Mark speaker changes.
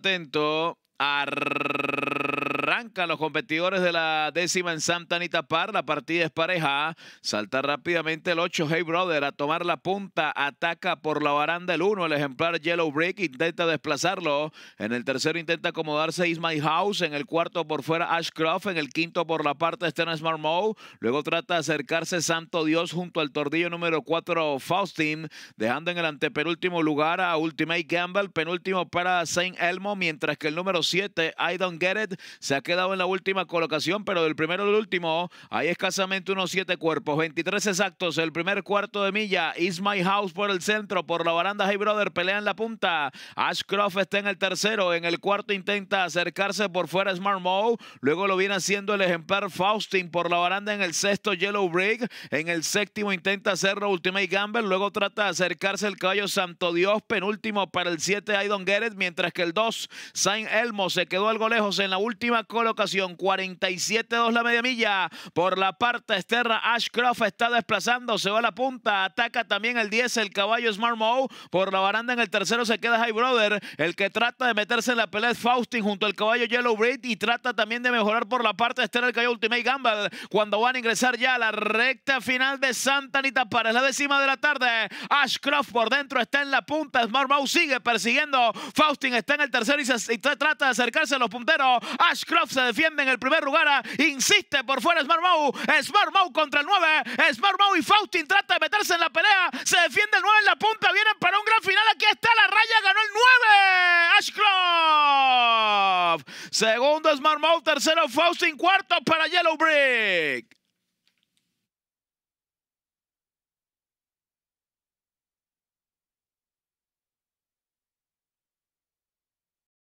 Speaker 1: Atento. a... Arrancan los competidores de la décima en Santa Anita Par. La partida es pareja. Salta rápidamente el 8, Hey Brother, a tomar la punta. Ataca por la baranda el 1. El ejemplar Yellow Brick intenta desplazarlo. En el tercero intenta acomodarse Is My House. En el cuarto por fuera Ashcroft. En el quinto por la parte Stena Smart Moe. Luego trata de acercarse Santo Dios junto al tordillo número 4 Faustin. Dejando en el antepenúltimo lugar a Ultimate Gamble. Penúltimo para Saint Elmo. Mientras que el número 7, I Don't Get It, se quedado en la última colocación, pero del primero al último hay escasamente unos siete cuerpos. 23 exactos, el primer cuarto de milla. Is My House por el centro, por la baranda Hey Brother, pelea en la punta. Ashcroft está en el tercero, en el cuarto intenta acercarse por fuera Smart Mo. Luego lo viene haciendo el ejemplar Faustin por la baranda en el sexto Yellow Brick. En el séptimo intenta hacerlo Ultimate Gamble. Luego trata de acercarse el caballo Santo Dios, penúltimo para el 7 Don It, mientras que el 2 Saint Elmo se quedó algo lejos en la última colocación, 47-2 la media milla. Por la parte externa, Ashcroft está desplazando, se va a la punta, ataca también el 10, el caballo Smart Mow. Por la baranda en el tercero se queda High Brother, el que trata de meterse en la pelea es Faustin junto al caballo Yellow Braid y trata también de mejorar por la parte externa el caballo Ultimate Gamble. Cuando van a ingresar ya a la recta final de Santa Anita para la décima de la tarde, Ashcroft por dentro está en la punta, Smart Mow sigue persiguiendo, Faustin está en el tercero y, y trata de acercarse a los punteros. Ashcroft Ashcroft se defiende en el primer lugar. Ah, insiste por fuera Smart Mau. Smart Mau contra el 9. Eh, Smart Mau y Faustin trata de meterse en la pelea. Se defiende el 9 en la punta. Vienen para un gran final. Aquí está la raya. Ganó el 9. Ashcroft. Segundo
Speaker 2: Smart Mau. Tercero
Speaker 1: Faustin. Cuarto para Yellow
Speaker 2: Brick.